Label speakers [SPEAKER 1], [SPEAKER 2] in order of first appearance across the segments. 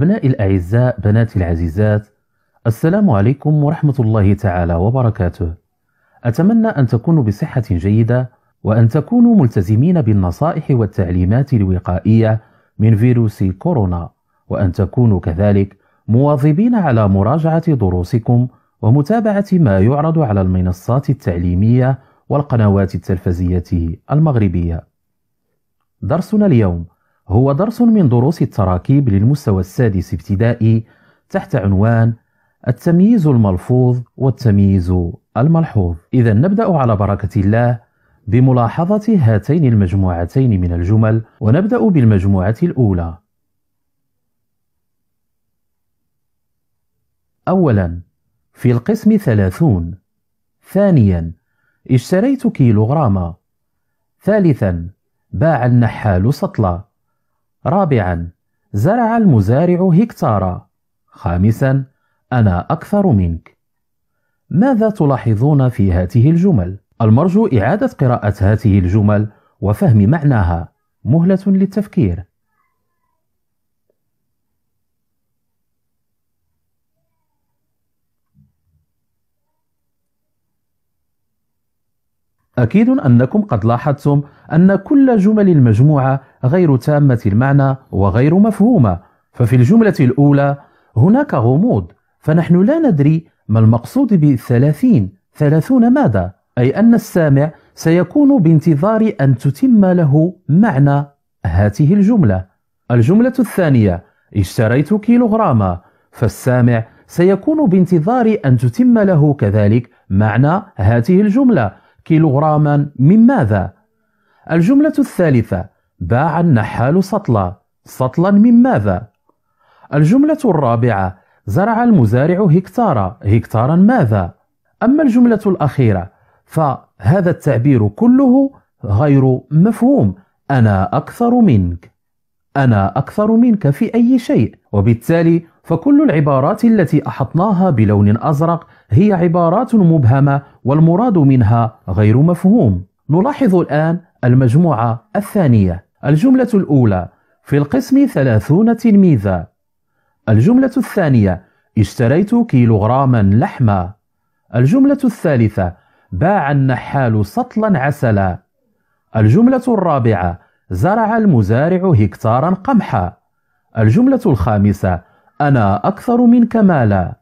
[SPEAKER 1] أبنائي الأعزاء بناتي العزيزات السلام عليكم ورحمة الله تعالى وبركاته أتمنى أن تكونوا بصحة جيدة وأن تكونوا ملتزمين بالنصائح والتعليمات الوقائية من فيروس كورونا وأن تكونوا كذلك مواظبين على مراجعة دروسكم ومتابعة ما يعرض على المنصات التعليمية والقنوات التلفزية المغربية درسنا اليوم هو درس من دروس التراكيب للمستوى السادس ابتدائي تحت عنوان التمييز الملفوظ والتمييز الملحوظ إذا نبدأ على بركة الله بملاحظة هاتين المجموعتين من الجمل ونبدأ بالمجموعة الأولى أولا في القسم ثلاثون ثانيا اشتريت كيلوغراما ثالثا باع النحال سطلا رابعا زرع المزارع هكتارا خامسا أنا أكثر منك ماذا تلاحظون في هذه الجمل؟ المرجو إعادة قراءة هذه الجمل وفهم معناها مهلة للتفكير أكيد أنكم قد لاحظتم أن كل جمل المجموعة غير تامة المعنى وغير مفهومة ففي الجملة الأولى هناك غموض فنحن لا ندري ما المقصود بالثلاثين ثلاثون ماذا أي أن السامع سيكون بانتظار أن تتم له معنى هاته الجملة الجملة الثانية اشتريت كيلوغراما فالسامع سيكون بانتظار أن تتم له كذلك معنى هاته الجملة كيلوغراما من ماذا؟ الجملة الثالثة باع النحال سطلا سطلا من ماذا؟ الجملة الرابعة زرع المزارع هكتارا هكتارا ماذا؟ أما الجملة الأخيرة فهذا التعبير كله غير مفهوم أنا أكثر منك أنا أكثر منك في أي شيء وبالتالي فكل العبارات التي أحطناها بلون أزرق هي عبارات مبهمة والمراد منها غير مفهوم نلاحظ الآن المجموعة الثانية الجملة الأولى في القسم ثلاثون تلميذا الجملة الثانية اشتريت كيلوغراما لحما الجملة الثالثة باع النحال سطلا عسلا الجملة الرابعة زرع المزارع هكتارا قمحا الجملة الخامسة أنا أكثر منك مالا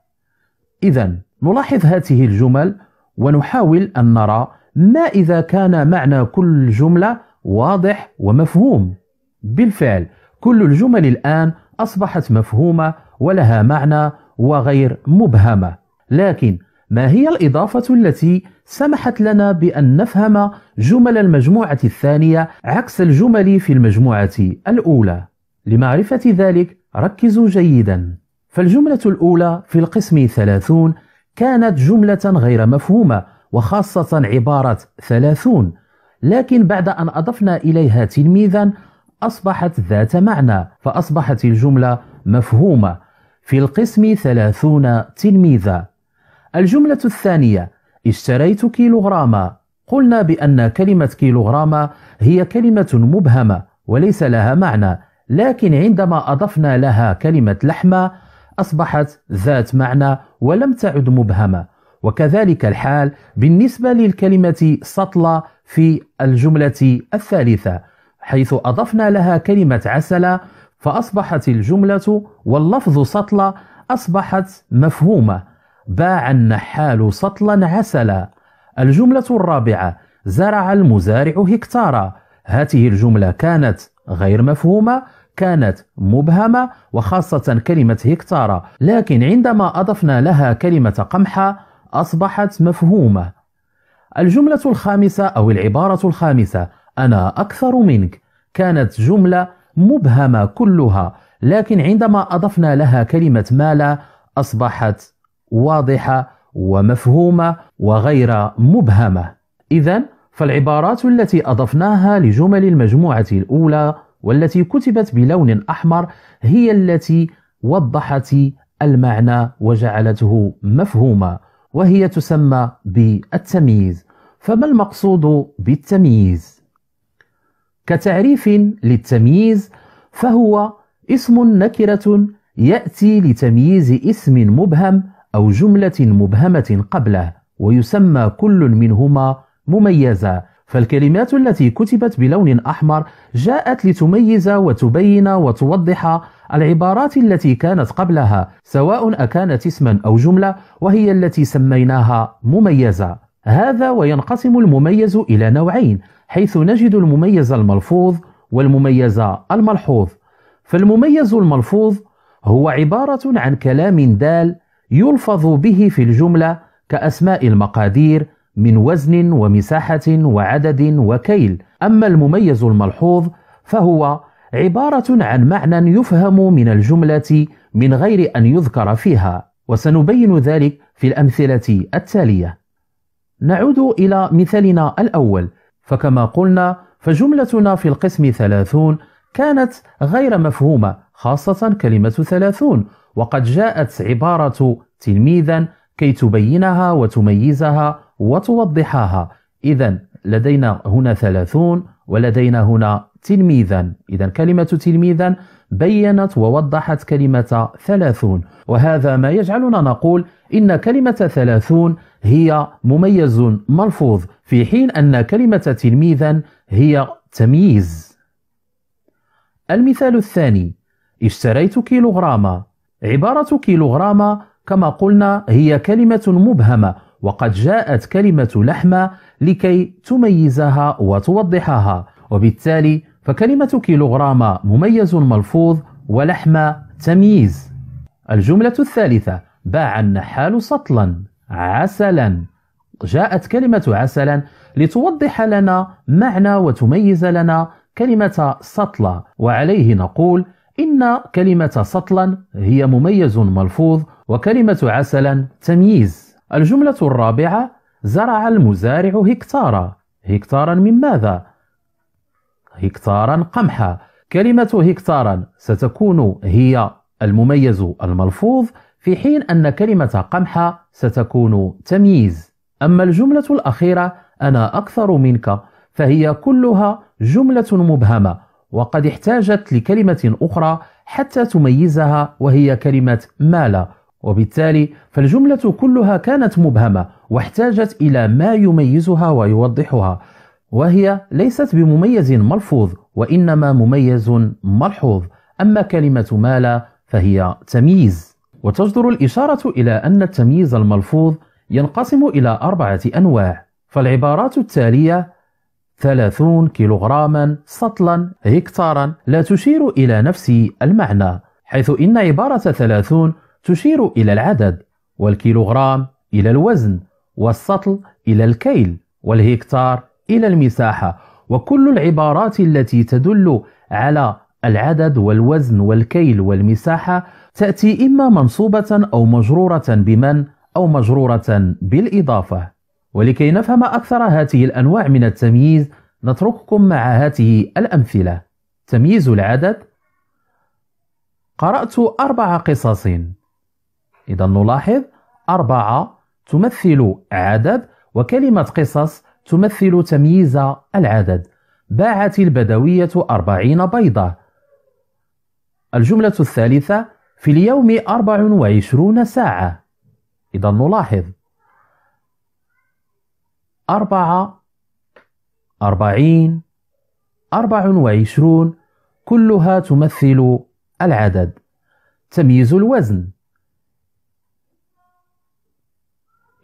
[SPEAKER 1] إذا نلاحظ هذه الجمل ونحاول أن نرى ما إذا كان معنى كل جملة واضح ومفهوم بالفعل كل الجمل الآن أصبحت مفهومة ولها معنى وغير مبهمة لكن ما هي الإضافة التي سمحت لنا بأن نفهم جمل المجموعة الثانية عكس الجمل في المجموعة الأولى لمعرفة ذلك ركزوا جيدا فالجملة الأولى في القسم ثلاثون كانت جملة غير مفهومة وخاصة عبارة ثلاثون لكن بعد أن أضفنا إليها تلميذا أصبحت ذات معنى فأصبحت الجملة مفهومة في القسم ثلاثون تلميذا الجملة الثانية اشتريت كيلوغراما قلنا بأن كلمة كيلوغراما هي كلمة مبهمة وليس لها معنى لكن عندما أضفنا لها كلمة لحمة أصبحت ذات معنى ولم تعد مبهمة وكذلك الحال بالنسبة للكلمة سطلة في الجملة الثالثة حيث أضفنا لها كلمة عسلة فأصبحت الجملة واللفظ سطلة أصبحت مفهومة باع النحال سطلا عسلا الجملة الرابعة زرع المزارع هكتارا هذه الجملة كانت غير مفهومة كانت مبهمة وخاصة كلمة هكتارة لكن عندما أضفنا لها كلمة قمحة أصبحت مفهومة الجملة الخامسة أو العبارة الخامسة أنا أكثر منك كانت جملة مبهمة كلها لكن عندما أضفنا لها كلمة مالا أصبحت واضحة ومفهومة وغير مبهمة إذا فالعبارات التي أضفناها لجمل المجموعة الأولى والتي كتبت بلون أحمر هي التي وضحت المعنى وجعلته مفهوما وهي تسمى بالتمييز فما المقصود بالتمييز كتعريف للتمييز فهو اسم نكره ياتي لتمييز اسم مبهم او جمله مبهمه قبله ويسمى كل منهما مميزا فالكلمات التي كتبت بلون أحمر جاءت لتميز وتبين وتوضح العبارات التي كانت قبلها سواء أكانت اسما أو جملة وهي التي سميناها مميزة هذا وينقسم المميز إلى نوعين حيث نجد المميز الملفوظ والمميز الملحوظ فالمميز الملفوظ هو عبارة عن كلام دال يلفظ به في الجملة كأسماء المقادير من وزن ومساحة وعدد وكيل أما المميز الملحوظ فهو عبارة عن معنى يفهم من الجملة من غير أن يذكر فيها وسنبين ذلك في الأمثلة التالية نعود إلى مثالنا الأول فكما قلنا فجملتنا في القسم ثلاثون كانت غير مفهومة خاصة كلمة ثلاثون وقد جاءت عبارة تلميذا كي تبينها وتميزها وتوضحها إذا لدينا هنا ثلاثون ولدينا هنا تلميذا إذا كلمة تلميذا بينت ووضحت كلمة ثلاثون وهذا ما يجعلنا نقول إن كلمة ثلاثون هي مميز ملفوظ في حين أن كلمة تلميذا هي تمييز المثال الثاني اشتريت كيلوغراما عبارة كيلوغراما كما قلنا هي كلمة مبهمة وقد جاءت كلمة لحمة لكي تميزها وتوضحها وبالتالي فكلمة كيلوغرام مميز ملفوظ ولحمة تمييز الجملة الثالثة باع النحال سطلا عسلا جاءت كلمة عسلا لتوضح لنا معنى وتميز لنا كلمة سطلا وعليه نقول إن كلمة سطلا هي مميز ملفوظ وكلمة عسلا تمييز الجملة الرابعة زرع المزارع هكتارا هكتارا من ماذا؟ هكتارا قمحا كلمة هكتارا ستكون هي المميز الملفوظ في حين أن كلمة قمحا ستكون تمييز أما الجملة الأخيرة أنا أكثر منك فهي كلها جملة مبهمة وقد احتاجت لكلمة أخرى حتى تميزها وهي كلمة مال وبالتالي فالجملة كلها كانت مبهمة واحتاجت إلى ما يميزها ويوضحها وهي ليست بمميز ملفوظ وإنما مميز ملحوظ أما كلمة مال فهي تمييز وتجدر الإشارة إلى أن التمييز الملفوظ ينقسم إلى أربعة أنواع فالعبارات التالية 30 كيلوغراما سطلا هكتارا لا تشير إلى نفس المعنى حيث إن عبارة 30 تشير إلى العدد والكيلوغرام إلى الوزن والسطل إلى الكيل والهكتار إلى المساحة وكل العبارات التي تدل على العدد والوزن والكيل والمساحة تأتي إما منصوبة أو مجرورة بمن أو مجرورة بالإضافة ولكي نفهم أكثر هذه الأنواع من التمييز نترككم مع هذه الأمثلة تمييز العدد قرأت أربع قصص إذا نلاحظ أربعة تمثل عدد وكلمة قصص تمثل تمييز العدد باعت البدوية أربعين بيضة الجملة الثالثة في اليوم أربع وعشرون ساعة إذا نلاحظ أربعة أربعين أربع وعشرون كلها تمثل العدد تمييز الوزن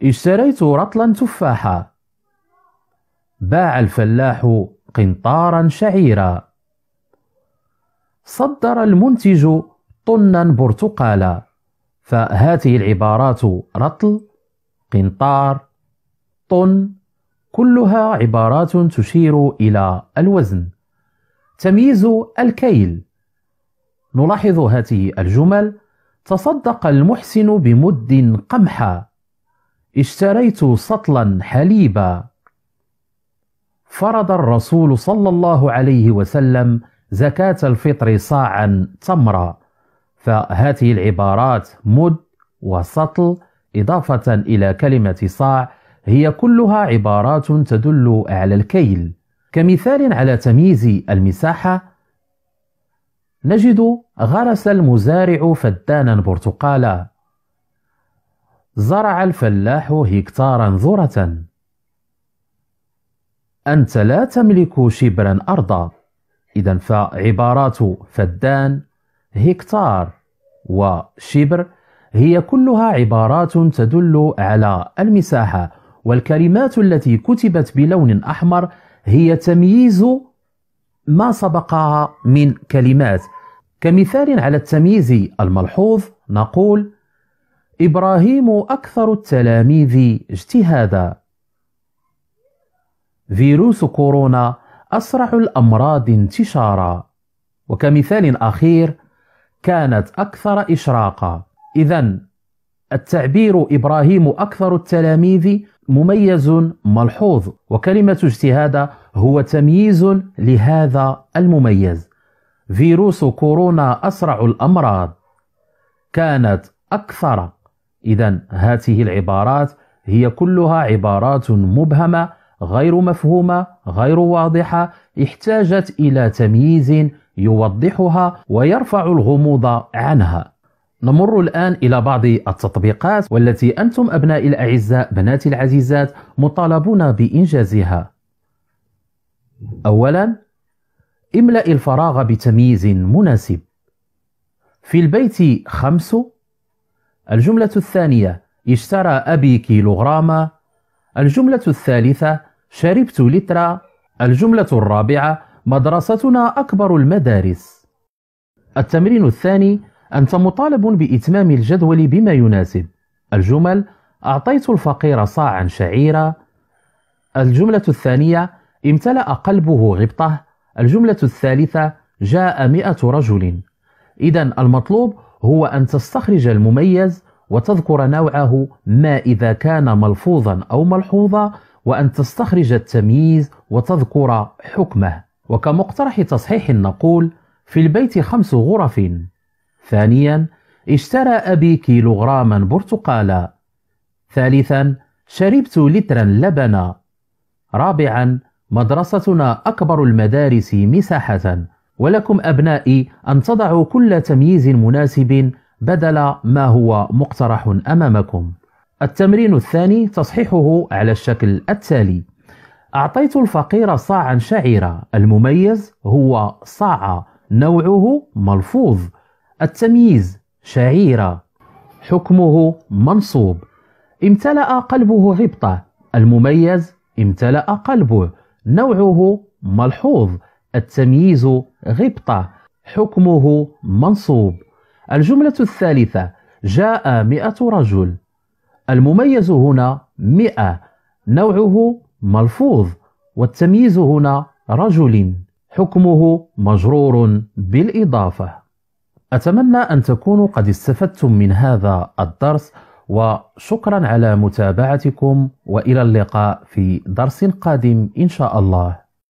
[SPEAKER 1] اشتريت رطلا تفاحة باع الفلاح قنطارا شعيرا صدر المنتج طنا برتقالا فهذه العبارات رطل قنطار طن كلها عبارات تشير الى الوزن تمييز الكيل نلاحظ هذه الجمل تصدق المحسن بمد قمحه اشتريت سطلا حليبا فرض الرسول صلى الله عليه وسلم زكاة الفطر صاعا تمرا فهذه العبارات مد وسطل إضافة إلى كلمة صاع هي كلها عبارات تدل على الكيل كمثال على تمييز المساحة نجد غرس المزارع فدانا برتقالا زرع الفلاح هكتارا ذرة أنت لا تملك شبرا أرضا إذا فعبارات فدان هكتار وشبر هي كلها عبارات تدل على المساحة والكلمات التي كتبت بلون أحمر هي تمييز ما سبقها من كلمات كمثال على التمييز الملحوظ نقول إبراهيم أكثر التلاميذ اجتهادا فيروس كورونا أسرع الأمراض انتشارا وكمثال أخير كانت أكثر إشراقا إذا التعبير إبراهيم أكثر التلاميذ مميز ملحوظ وكلمة اجتهاد هو تمييز لهذا المميز فيروس كورونا أسرع الأمراض كانت أكثر إذا هذه العبارات هي كلها عبارات مبهمة غير مفهومة غير واضحة احتاجت إلى تمييز يوضحها ويرفع الغموض عنها نمر الآن إلى بعض التطبيقات والتي أنتم أبناء الأعزاء بنات العزيزات مطالبون بإنجازها أولا املأ الفراغ بتمييز مناسب في البيت خمس الجملة الثانية اشترى أبي كيلوغراما الجملة الثالثة شربت لترا الجملة الرابعة مدرستنا أكبر المدارس التمرين الثاني أنت مطالب بإتمام الجدول بما يناسب الجمل أعطيت الفقير صاعا شعيرا الجملة الثانية امتلأ قلبه غبطة الجملة الثالثة جاء مئة رجل إذا المطلوب هو أن تستخرج المميز وتذكر نوعه ما إذا كان ملفوظا أو ملحوظا وأن تستخرج التمييز وتذكر حكمه وكمقترح تصحيح نقول في البيت خمس غرف ثانيا اشترى أبي كيلوغراما برتقالا ثالثا شربت لترا لبنا رابعا مدرستنا أكبر المدارس مساحة ولكم أبنائي أن تضعوا كل تمييز مناسب بدل ما هو مقترح أمامكم التمرين الثاني تصحيحه على الشكل التالي أعطيت الفقير صاعا شعيرة المميز هو صاع نوعه ملفوظ التمييز شعيرة حكمه منصوب امتلأ قلبه غبطة، المميز امتلأ قلبه نوعه ملحوظ التمييز غبطة حكمه منصوب الجملة الثالثة جاء مئة رجل المميز هنا مئة نوعه ملفوظ والتمييز هنا رجل حكمه مجرور بالإضافة أتمنى أن تكونوا قد استفدتم من هذا الدرس وشكرا على متابعتكم وإلى اللقاء في درس قادم إن شاء الله